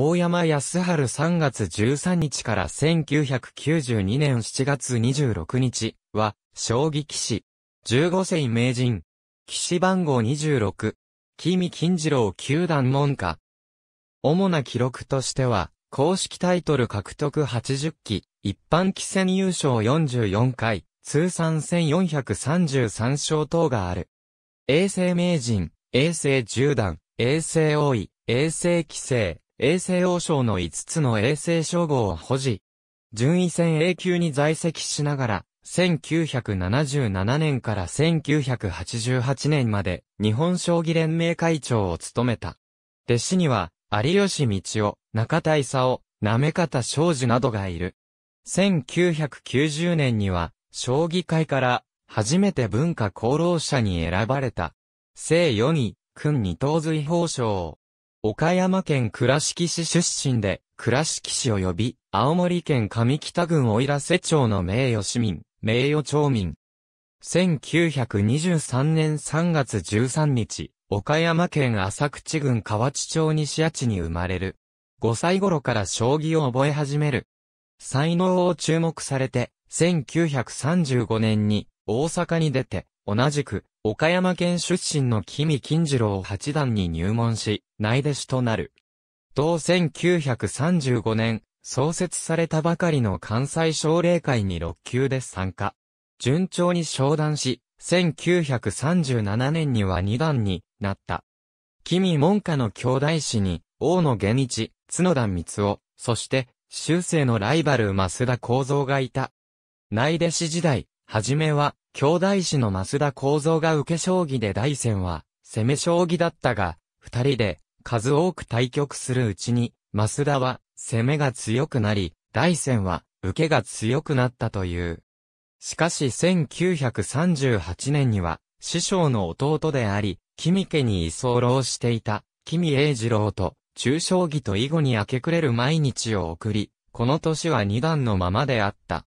大山康春3月13日から1992年7月26日は、将棋棋士。15世名人。騎士番号26。君金次郎九段門下。主な記録としては、公式タイトル獲得80期、一般棋戦優勝44回、通算1433勝等がある。衛星名人、衛星十段、衛星王位、衛星棋聖、衛星王将の5つの衛星称号を保持。順位戦 A 級に在籍しながら、1977年から1988年まで日本将棋連盟会長を務めた。弟子には、有吉道夫、中田勲、め方昌司などがいる。1990年には、将棋界から初めて文化功労者に選ばれた。正4位、君二等随法賞。岡山県倉敷市出身で、倉敷市及び、青森県上北郡いら瀬町の名誉市民、名誉町民。1923年3月13日、岡山県浅口郡河内町西谷地に生まれる。5歳頃から将棋を覚え始める。才能を注目されて、1935年に大阪に出て、同じく岡山県出身の君金次郎八段に入門し、内弟子となる。同1935年、創設されたばかりの関西奨励会に6級で参加。順調に昇段し、1937年には2段になった。君門下の兄弟子に、大野源一、角田光夫、そして、修正のライバル増田幸三がいた。内弟子時代、はじめは、兄弟子の増田幸三が受け将棋で大戦は、攻め将棋だったが、二人で数多く対局するうちに、増田は攻めが強くなり、大戦は受けが強くなったという。しかし1938年には、師匠の弟であり、君家に居候していた、君英二郎と、中将棋と囲碁に明け暮れる毎日を送り、この年は二段のままであった。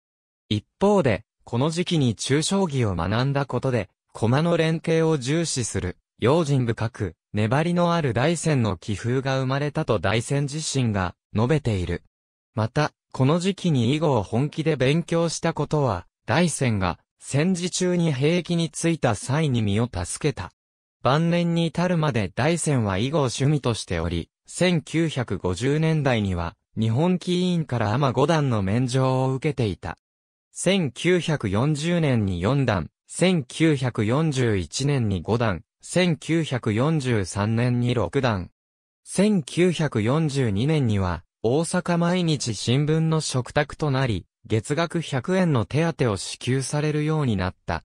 一方で、この時期に中小棋を学んだことで、駒の連携を重視する、用心深く、粘りのある大戦の気風が生まれたと大戦自身が述べている。また、この時期に囲碁を本気で勉強したことは、大戦が戦時中に兵役に就いた際に身を助けた。晩年に至るまで大戦は囲碁を趣味としており、1950年代には日本棋院から天五段の免状を受けていた。1940年に4段、1941年に5段、1943年に6段。1942年には、大阪毎日新聞の食卓となり、月額100円の手当を支給されるようになった。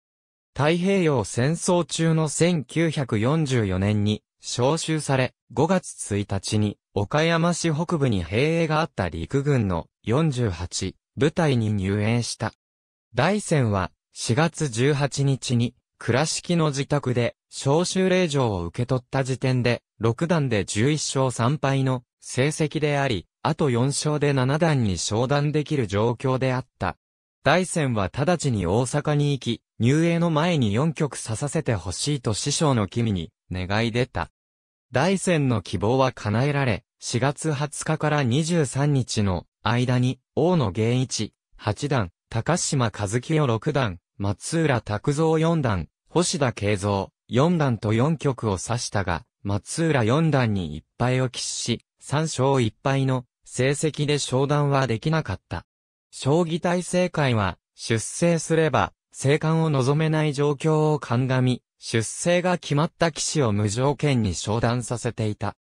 太平洋戦争中の1944年に召集され、5月1日に岡山市北部に兵営があった陸軍の48部隊に入園した。大仙は4月18日に倉敷の自宅で召集令状を受け取った時点で6段で11勝3敗の成績であり、あと4勝で7段に昇段できる状況であった。大仙は直ちに大阪に行き、入営の前に4曲刺させてほしいと師匠の君に願い出た。大仙の希望は叶えられ、4月20日から23日の間に、王の源一、八段、高島和清六段、松浦拓三四段、星田慶三、四段と四局を指したが、松浦四段に一敗を喫し、三勝一敗の成績で商談はできなかった。将棋体制会は、出生すれば、生還を望めない状況を鑑み、出生が決まった棋士を無条件に商談させていた。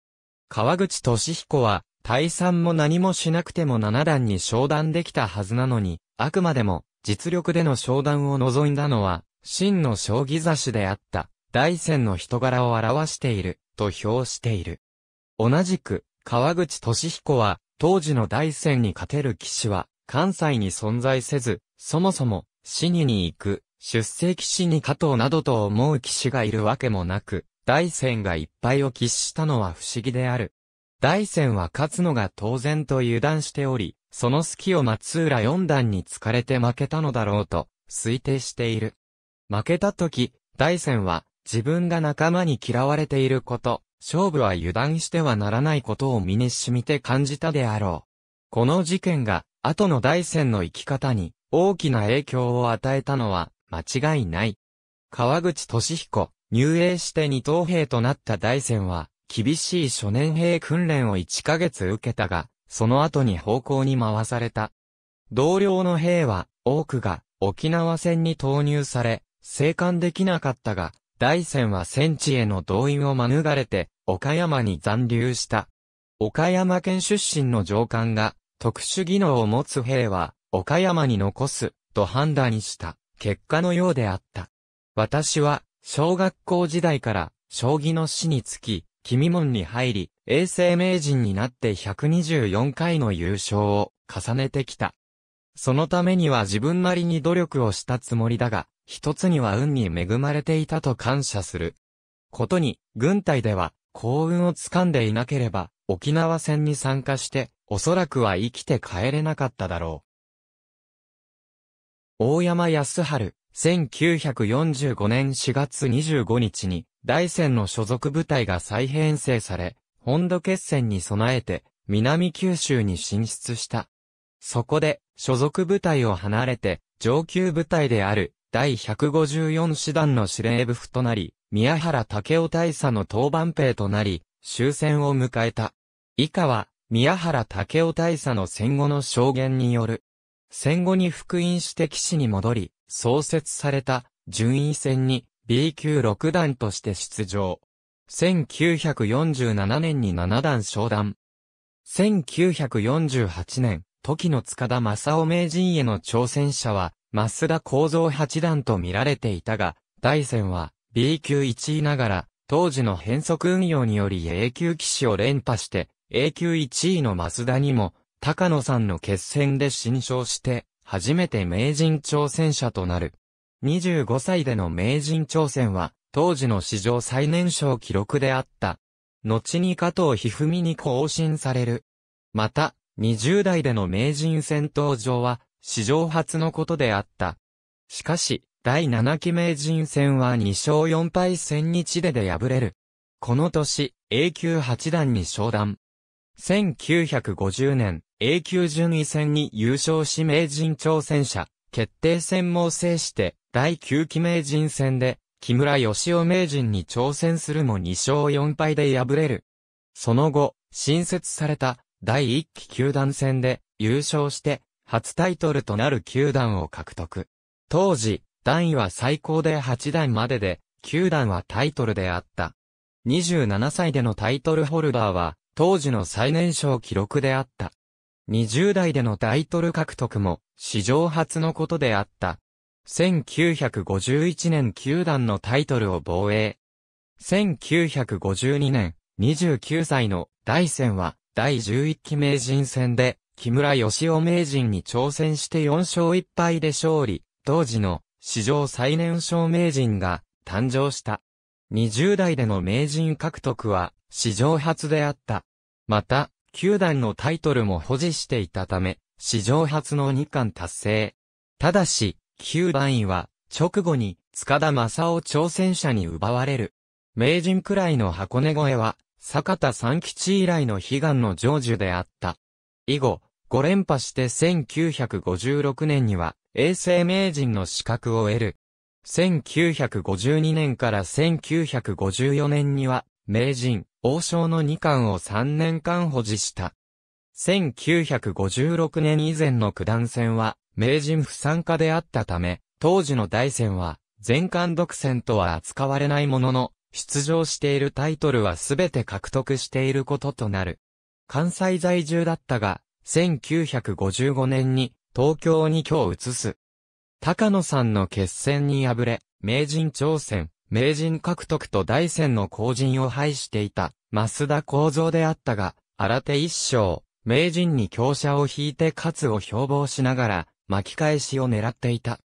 川口俊彦は、退散も何もしなくても七段に商談できたはずなのに、あくまでも、実力での商談を望んだのは、真の将棋雑誌であった、大戦の人柄を表している、と評している。同じく、川口俊彦は、当時の大戦に勝てる騎士は、関西に存在せず、そもそも、死にに行く、出世騎士に加藤などと思う騎士がいるわけもなく、大戦がいっぱいを喫したのは不思議である。大戦は勝つのが当然と油断しており、その隙を松浦四段に疲れて負けたのだろうと推定している。負けた時、大戦は自分が仲間に嫌われていること、勝負は油断してはならないことを身に染みて感じたであろう。この事件が後の大戦の生き方に大きな影響を与えたのは間違いない。川口俊彦、入営して二等兵となった大戦は厳しい初年兵訓練を1ヶ月受けたが、その後に方向に回された。同僚の兵は、多くが、沖縄戦に投入され、生還できなかったが、大戦は戦地への動員を免れて、岡山に残留した。岡山県出身の上官が、特殊技能を持つ兵は、岡山に残す、と判断した、結果のようであった。私は、小学校時代から、将棋の死につき、君門に入り、永世名人になって124回の優勝を重ねてきた。そのためには自分なりに努力をしたつもりだが、一つには運に恵まれていたと感謝する。ことに、軍隊では、幸運をつかんでいなければ、沖縄戦に参加して、おそらくは生きて帰れなかっただろう。大山康春、1945年4月25日に、大戦の所属部隊が再編成され、本土決戦に備えて、南九州に進出した。そこで、所属部隊を離れて、上級部隊である、第154師団の司令部府となり、宮原武雄大佐の当番兵となり、終戦を迎えた。以下は、宮原武雄大佐の戦後の証言による。戦後に復員して騎士に戻り、創設された、順位戦に B 級6段として出場。1947年に七段昇段。1948年、時の塚田正夫名人への挑戦者は、増田幸三八段と見られていたが、大戦は B 級1位ながら、当時の変則運用により A 級騎士を連覇して、A 級1位の増田にも、高野さんの決戦で新勝して、初めて名人挑戦者となる。25歳での名人挑戦は、当時の史上最年少記録であった。後に加藤一二三に更新される。また、20代での名人戦登場は、史上初のことであった。しかし、第7期名人戦は2勝4敗千日でで敗れる。この年、A 級八段に昇段。1950年、A 級順位戦に優勝し名人挑戦者、決定戦も制して、第9期名人戦で、木村義雄名人に挑戦するも2勝4敗で敗れる。その後、新設された第1期球団戦で優勝して初タイトルとなる球団を獲得。当時、段位は最高で8段までで、球団はタイトルであった。27歳でのタイトルホルダーは、当時の最年少記録であった。20代でのタイトル獲得も、史上初のことであった。1951年球団のタイトルを防衛。1952年、29歳の大戦は第11期名人戦で木村義雄名人に挑戦して4勝1敗で勝利、当時の史上最年少名人が誕生した。20代での名人獲得は史上初であった。また、球団のタイトルも保持していたため、史上初の2冠達成。ただし、旧番位は、直後に、塚田正夫挑戦者に奪われる。名人くらいの箱根越えは、坂田三吉以来の悲願の成就であった。以後、5連覇して1956年には、永世名人の資格を得る。1952年から1954年には、名人、王将の2冠を3年間保持した。1956年以前の九段戦は、名人不参加であったため、当時の大戦は、全冠独占とは扱われないものの、出場しているタイトルは全て獲得していることとなる。関西在住だったが、1955年に東京に今日移す。高野さんの決戦に敗れ、名人挑戦、名人獲得と大戦の後陣を排していた、増田幸三であったが、新手一生、名人に強者を引いて勝つを標榜しながら、巻き返しを狙っていた。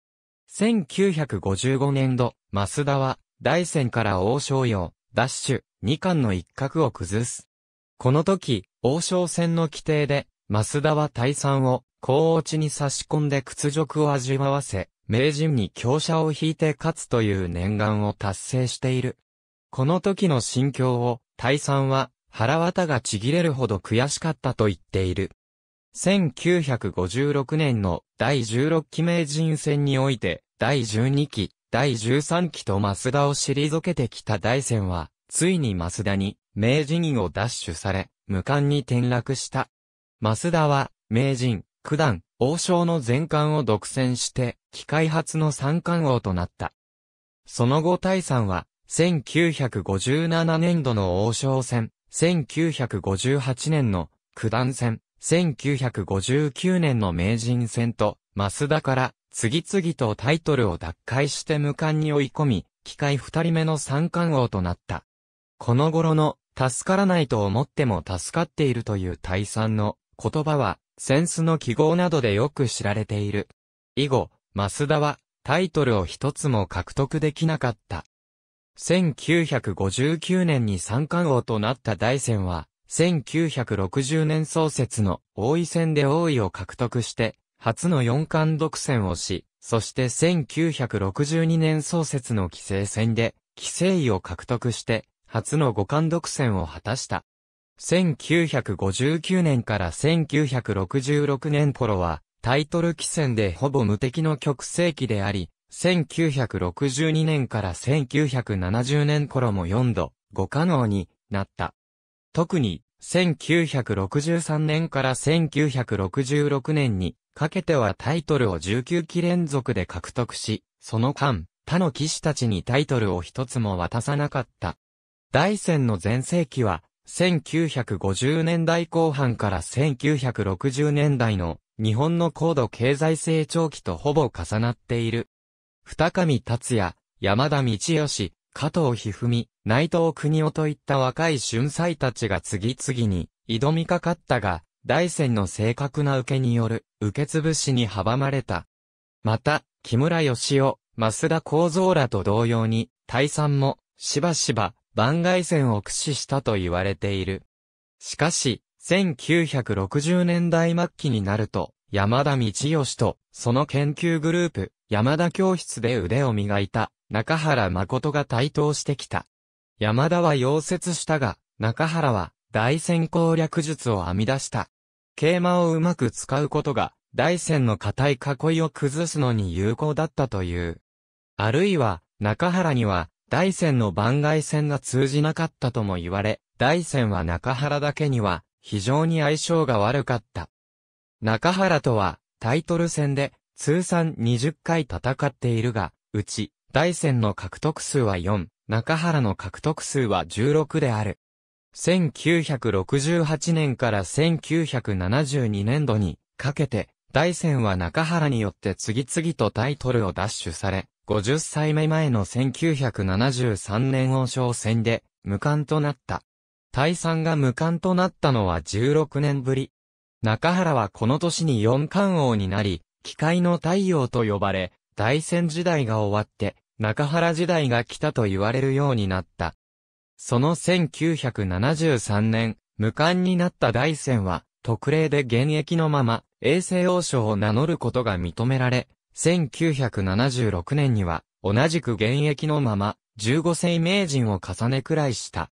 1955年度、増田は、大戦から王将用、ダッシュ、2巻の一角を崩す。この時、王将戦の規定で、増田は退散を、高落ちに差し込んで屈辱を味わわせ、名人に強者を引いて勝つという念願を達成している。この時の心境を、退散は、腹綿がちぎれるほど悔しかったと言っている。1956年の第16期名人戦において、第12期、第13期と増田を退けてきた大戦は、ついに増田に、名人を奪取され、無冠に転落した。増田は、名人、九段、王将の全冠を独占して、機械発の三冠王となった。その後大さんは、1957年度の王将戦、1958年の九段戦、1959年の名人戦と、増田から、次々とタイトルを奪回して無冠に追い込み、機械二人目の三冠王となった。この頃の、助からないと思っても助かっているという大三の言葉は、センスの記号などでよく知られている。以後、増田は、タイトルを一つも獲得できなかった。1959年に三冠王となった大戦は、1960年創設の王位戦で王位を獲得して、初の四冠独占をし、そして1962年創設の棋聖戦で、棋聖位を獲得して、初の五冠独占を果たした。1959年から1966年頃は、タイトル棋戦でほぼ無敵の極世期であり、1962年から1970年頃も4度、五可能になった。特に、1963年から1966年にかけてはタイトルを19期連続で獲得し、その間、他の騎士たちにタイトルを一つも渡さなかった。大戦の前世紀は、1950年代後半から1960年代の日本の高度経済成長期とほぼ重なっている。二上達也、山田道義、加藤一三、内藤国夫といった若い春才たちが次々に挑みかかったが、大戦の正確な受けによる受け潰しに阻まれた。また、木村義夫、増田幸三らと同様に、大賛もしばしば番外戦を駆使したと言われている。しかし、1960年代末期になると、山田道義と、その研究グループ、山田教室で腕を磨いた、中原誠が台頭してきた。山田は溶接したが、中原は大戦攻略術を編み出した。桂馬をうまく使うことが、大戦の固い囲いを崩すのに有効だったという。あるいは、中原には、大戦の番外戦が通じなかったとも言われ、大戦は中原だけには、非常に相性が悪かった。中原とは、タイトル戦で、通算20回戦っているが、うち、大戦の獲得数は4、中原の獲得数は16である。1968年から1972年度にかけて、大戦は中原によって次々とタイトルを奪取され、50歳目前の1973年王将戦で無冠となった。大戦が無冠となったのは16年ぶり。中原はこの年に四冠王になり、機械の太陽と呼ばれ、大戦時代が終わって、中原時代が来たと言われるようになった。その1973年、無冠になった大戦は、特例で現役のまま、衛星王将を名乗ることが認められ、1976年には、同じく現役のまま、15世名人を重ねくらいした。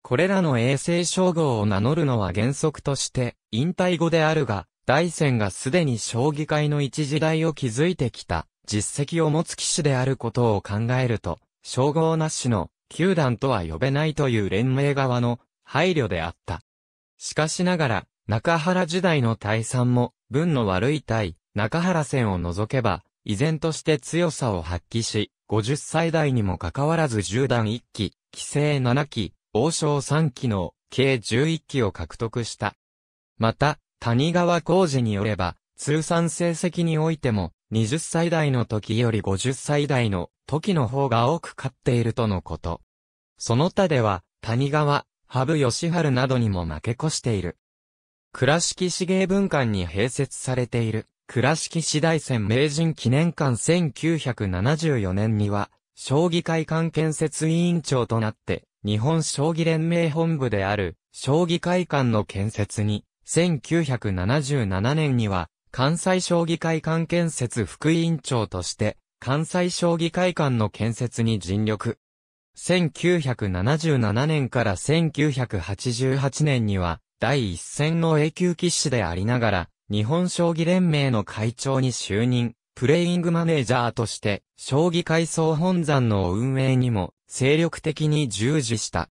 これらの衛星称号を名乗るのは原則として、引退後であるが、大戦がすでに将棋界の一時代を築いてきた実績を持つ騎士であることを考えると、称号なしの球団とは呼べないという連盟側の配慮であった。しかしながら、中原時代の大戦も、分の悪い対、中原戦を除けば、依然として強さを発揮し、50歳代にもかかわらず10段1期、規制7期、王将3期の計11期を獲得した。また、谷川浩二によれば、通算成績においても、20歳代の時より50歳代の時の方が多く勝っているとのこと。その他では、谷川、羽生義治などにも負け越している。倉敷市芸文館に併設されている、倉敷市大戦名人記念館1974年には、将棋会館建設委員長となって、日本将棋連盟本部である、将棋会館の建設に1977年には、関西将棋会館建設副委員長として、関西将棋会館の建設に尽力。1977年から1988年には、第一線の永久騎士でありながら、日本将棋連盟の会長に就任、プレイングマネージャーとして、将棋会総本山の運営にも、精力的に従事した。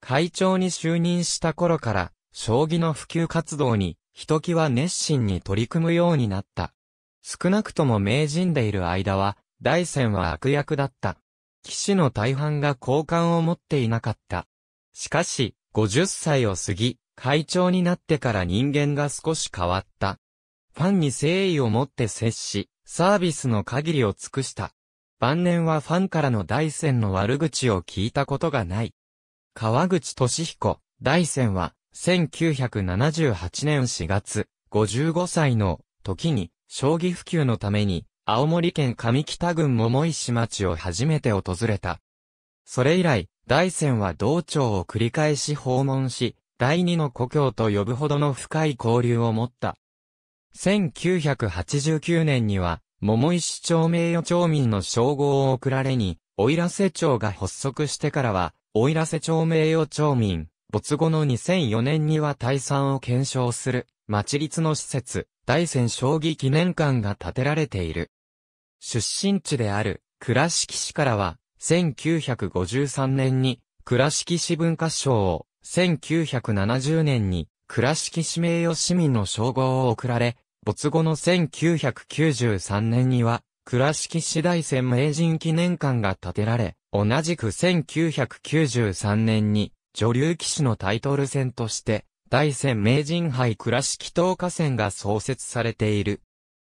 会長に就任した頃から、将棋の普及活動に、ひときわ熱心に取り組むようになった。少なくとも名人でいる間は、大戦は悪役だった。騎士の大半が好感を持っていなかった。しかし、50歳を過ぎ、会長になってから人間が少し変わった。ファンに誠意を持って接し、サービスの限りを尽くした。晩年はファンからの大戦の悪口を聞いたことがない。川口俊彦、大戦は、1978年4月、55歳の時に、将棋普及のために、青森県上北郡桃石町を初めて訪れた。それ以来、大仙は道庁を繰り返し訪問し、第二の故郷と呼ぶほどの深い交流を持った。1989年には、桃石町名誉町民の称号を贈られに、奥入瀬町が発足してからは、奥入瀬町名誉町民、没後の2004年には退散を検証する、町立の施設、大山将棋記念館が建てられている。出身地である、倉敷市からは、1953年に、倉敷市文化賞を、1970年に、倉敷市名誉市民の称号を贈られ、没後の1993年には、倉敷市大戦名人記念館が建てられ、同じく1993年に、女流騎士のタイトル戦として、大戦名人杯倉敷東下戦が創設されている。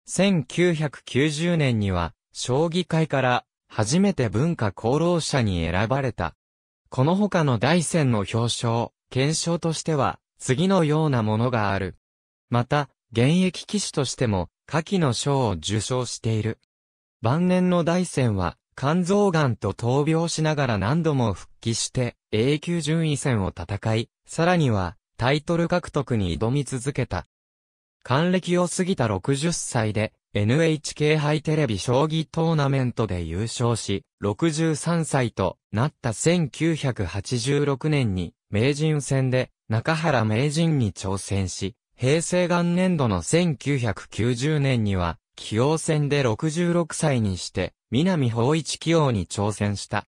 1990年には、将棋界から初めて文化功労者に選ばれた。この他の大戦の表彰、検証としては、次のようなものがある。また、現役騎手としても、下記の賞を受賞している。晩年の大戦は、肝臓がんと闘病しながら何度も復帰して、A 級順位戦を戦い、さらには、タイトル獲得に挑み続けた。還暦を過ぎた60歳で、NHK 杯テレビ将棋トーナメントで優勝し、63歳となった1986年に、名人戦で中原名人に挑戦し、平成元年度の1990年には、棋王戦で66歳にして、南方一棋王に挑戦した。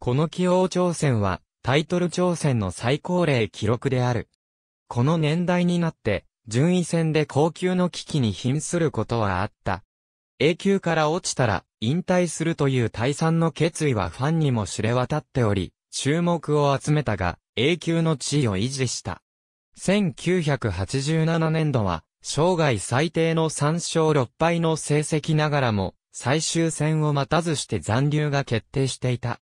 この棋王挑戦は、タイトル挑戦の最高齢記録である。この年代になって、順位戦で高級の危機に瀕することはあった。A 級から落ちたら、引退するという退散の決意はファンにも知れ渡っており、注目を集めたが、A 級の地位を維持した。1987年度は、生涯最低の3勝6敗の成績ながらも、最終戦を待たずして残留が決定していた。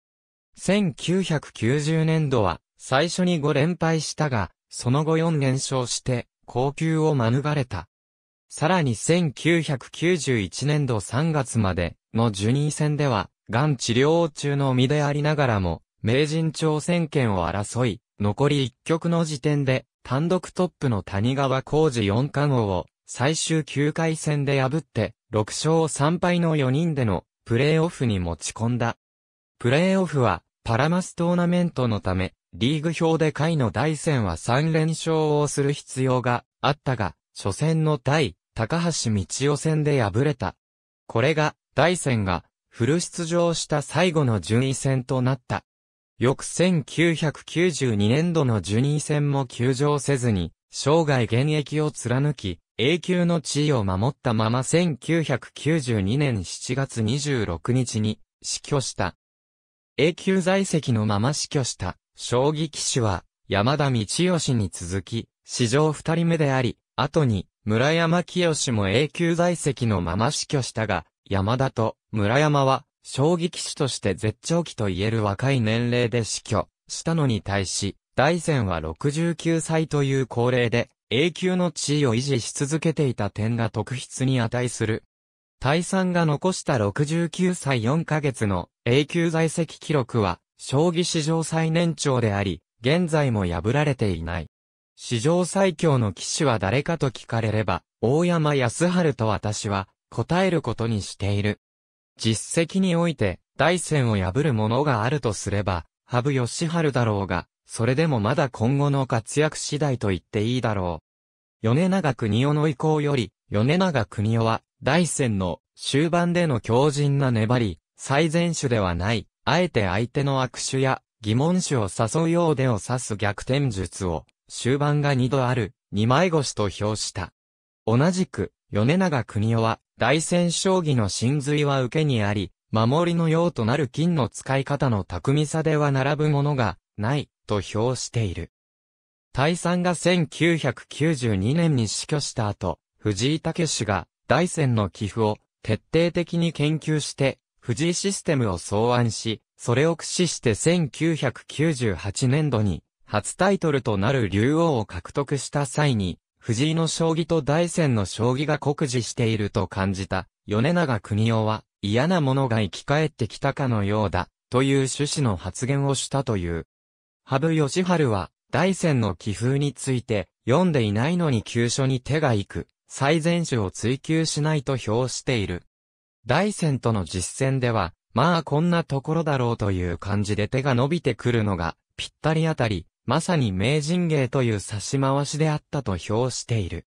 1990年度は、最初に5連敗したが、その後4連勝して、高級を免れた。さらに1991年度3月までのジュニー戦では、がん治療中の身でありながらも、名人挑戦権を争い、残り1局の時点で、単独トップの谷川浩二四冠王を、最終9回戦で破って、6勝3敗の4人でのプレーオフに持ち込んだ。プレーオフはパラマストーナメントのため、リーグ表で下位の大戦は3連勝をする必要があったが、初戦の対高橋道夫戦で敗れた。これが大戦がフル出場した最後の順位戦となった。翌1992年度の順位戦も休場せずに、生涯現役を貫き、永久の地位を守ったまま1992年7月26日に死去した。永久在籍のまま死去した、将棋騎士は、山田道義に続き、史上二人目であり、後に、村山清も永久在籍のまま死去したが、山田と村山は、将棋騎士として絶頂期と言える若い年齢で死去したのに対し、大戦は69歳という高齢で、永久の地位を維持し続けていた点が特筆に値する。大産が残した69歳4ヶ月の永久在籍記録は、将棋史上最年長であり、現在も破られていない。史上最強の騎士は誰かと聞かれれば、大山康春と私は答えることにしている。実績において、大戦を破るものがあるとすれば、羽生義春だろうが、それでもまだ今後の活躍次第と言っていいだろう。米長国夫の意向より、米長国夫は、大戦の終盤での強靭な粘り、最善手ではない、あえて相手の握手や疑問手を誘うようでを指す逆転術を、終盤が二度ある、二枚腰と評した。同じく、米長国夫は、大戦将棋の真髄は受けにあり、守りの用となる金の使い方の巧みさでは並ぶものが、ない、と評している。大さんが1992年に死去した後、藤井武が大戦の寄付を徹底的に研究して、藤井システムを草案し、それを駆使して1998年度に初タイトルとなる竜王を獲得した際に、藤井の将棋と大戦の将棋が酷似していると感じた、米長国夫は嫌なものが生き返ってきたかのようだ、という趣旨の発言をしたという。羽生ハ治は、大戦の気風について、読んでいないのに急所に手が行く、最善手を追求しないと評している。大戦との実戦では、まあこんなところだろうという感じで手が伸びてくるのが、ぴったりあたり、まさに名人芸という差し回しであったと評している。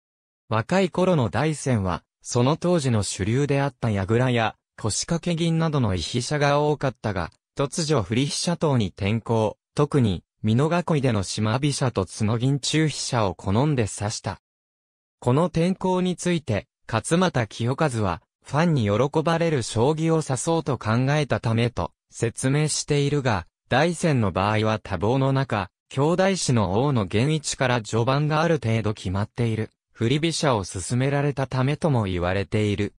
若い頃の大戦は、その当時の主流であった矢倉や、腰掛け銀などの遺飛車が多かったが、突如振り飛車等に転向、特に、美濃囲いでの島飛車と角銀中飛車を好んで指した。この天候について、勝又清和は、ファンに喜ばれる将棋を指そうと考えたためと、説明しているが、大戦の場合は多忙の中、兄弟子の王の現一から序盤がある程度決まっている、振り飛車を進められたためとも言われている。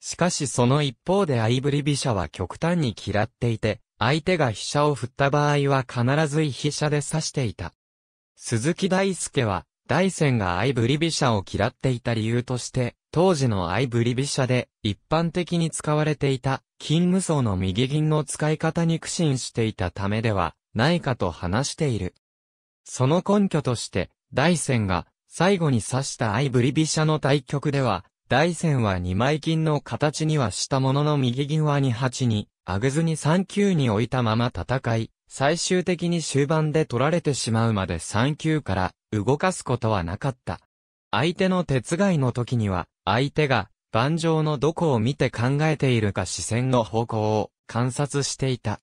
しかしその一方で相振り飛車は極端に嫌っていて、相手が飛車を振った場合は必ず居飛車で指していた。鈴木大介は、大戦が相振り飛車を嫌っていた理由として、当時の相振り飛車で一般的に使われていた金無双の右銀の使い方に苦心していたためではないかと話している。その根拠として、大戦が最後に指した相振り飛車の対局では、大戦は2枚金の形にはしたものの右銀は2八に上げずに3級に置いたまま戦い、最終的に終盤で取られてしまうまで3級から動かすことはなかった。相手の鉄いの時には、相手が盤上のどこを見て考えているか視線の方向を観察していた。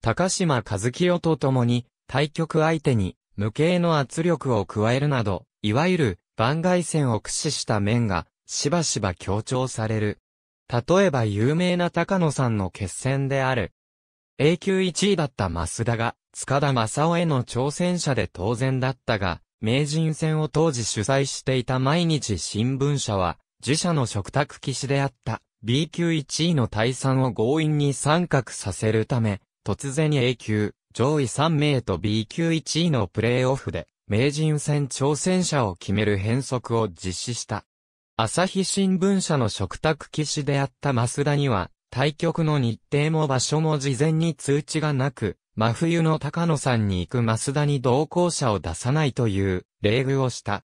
高島和清と共に、対局相手に無形の圧力を加えるなど、いわゆる番外線を駆使した面がしばしば強調される。例えば有名な高野さんの決戦である。A 級1位だった増田が、塚田正夫への挑戦者で当然だったが、名人戦を当時主催していた毎日新聞社は、自社の食卓騎士であった B 級1位の退散を強引に参画させるため、突然 A 級、上位3名と B 級1位のプレーオフで、名人戦挑戦者を決める変則を実施した。朝日新聞社の食卓騎士であった増田には、対局の日程も場所も事前に通知がなく、真冬の高野さんに行く増田に同行者を出さないという、礼遇をした。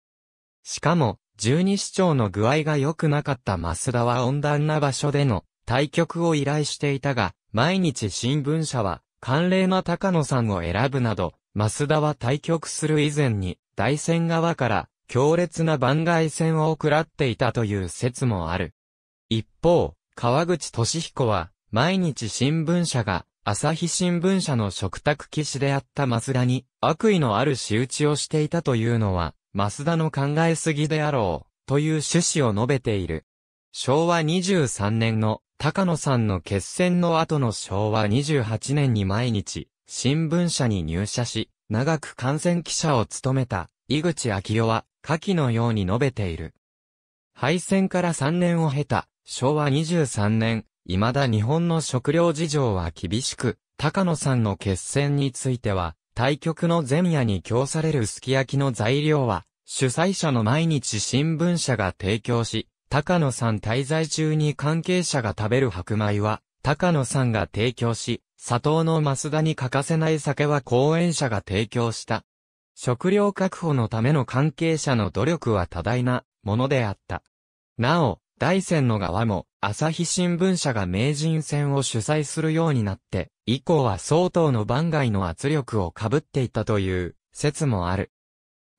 しかも、十二市長の具合が良くなかった増田は温暖な場所での対局を依頼していたが、毎日新聞社は、寒冷な高野さんを選ぶなど、増田は対局する以前に、大仙側から、強烈な番外戦を食らっていたという説もある。一方、川口俊彦は、毎日新聞社が、朝日新聞社の食卓騎士であった増田に、悪意のある仕打ちをしていたというのは、増田の考えすぎであろう、という趣旨を述べている。昭和23年の高野さんの決戦の後の昭和28年に毎日、新聞社に入社し、長く感染記者を務めた、井口昭夫は、下記のように述べている。敗戦から3年を経た、昭和23年、未だ日本の食料事情は厳しく、高野さんの決戦については、対局の前夜に供されるすき焼きの材料は、主催者の毎日新聞社が提供し、高野さん滞在中に関係者が食べる白米は、高野さんが提供し、佐藤の増田に欠かせない酒は講演者が提供した。食料確保のための関係者の努力は多大なものであった。なお、大戦の側も、朝日新聞社が名人戦を主催するようになって、以降は相当の番外の圧力を被っていたという説もある。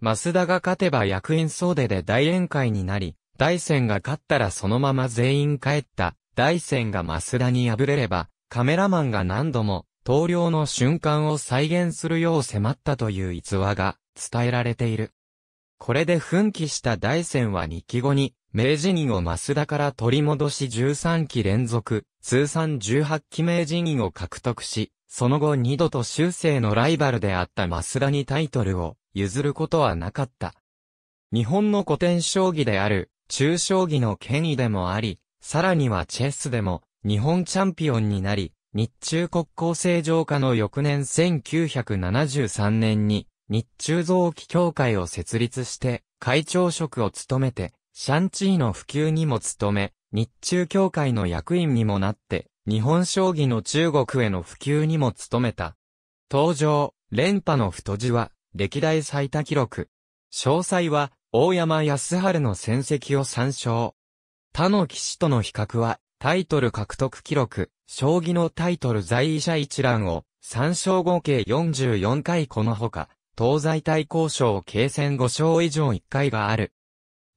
増田が勝てば役員総出で大宴会になり、大戦が勝ったらそのまま全員帰った。大戦が増田に敗れれば、カメラマンが何度も投了の瞬間を再現するよう迫ったという逸話が伝えられている。これで奮起した大戦は2期後に、明治人を増田から取り戻し13期連続、通算18期明治人を獲得し、その後二度と修正のライバルであった増田にタイトルを譲ることはなかった。日本の古典将棋である、中将棋の権威でもあり、さらにはチェスでも、日本チャンピオンになり、日中国交正常化の翌年1973年に、日中臓器協会を設立して、会長職を務めて、シャンチーの普及にも努め、日中協会の役員にもなって、日本将棋の中国への普及にも努めた。登場、連覇の太字は、歴代最多記録。詳細は、大山康晴の戦績を参照。他の騎士との比較はタイトル獲得記録、将棋のタイトル在位者一覧を、参照合計44回このほか、東西対抗賞継戦5勝以上1回がある。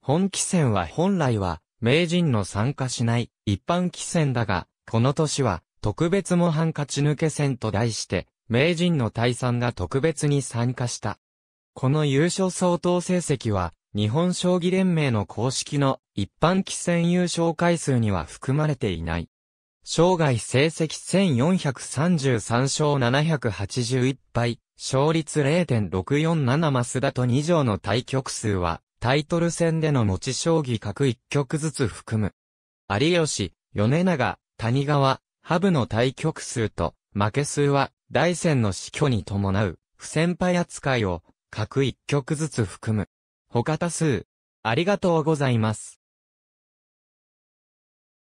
本棋戦は本来は、名人の参加しない、一般棋戦だが、この年は、特別模範勝ち抜け戦と題して、名人の大さんが特別に参加した。この優勝相当成績は、日本将棋連盟の公式の一般棋戦優勝回数には含まれていない。生涯成績1433勝781敗、勝率0.647マスだと2条の対局数は、タイトル戦での持ち将棋各1局ずつ含む。有吉、米長、谷川、ハブの対局数と、負け数は、大戦の死去に伴う、不戦敗扱いを、各1局ずつ含む。他多数。ありがとうございます。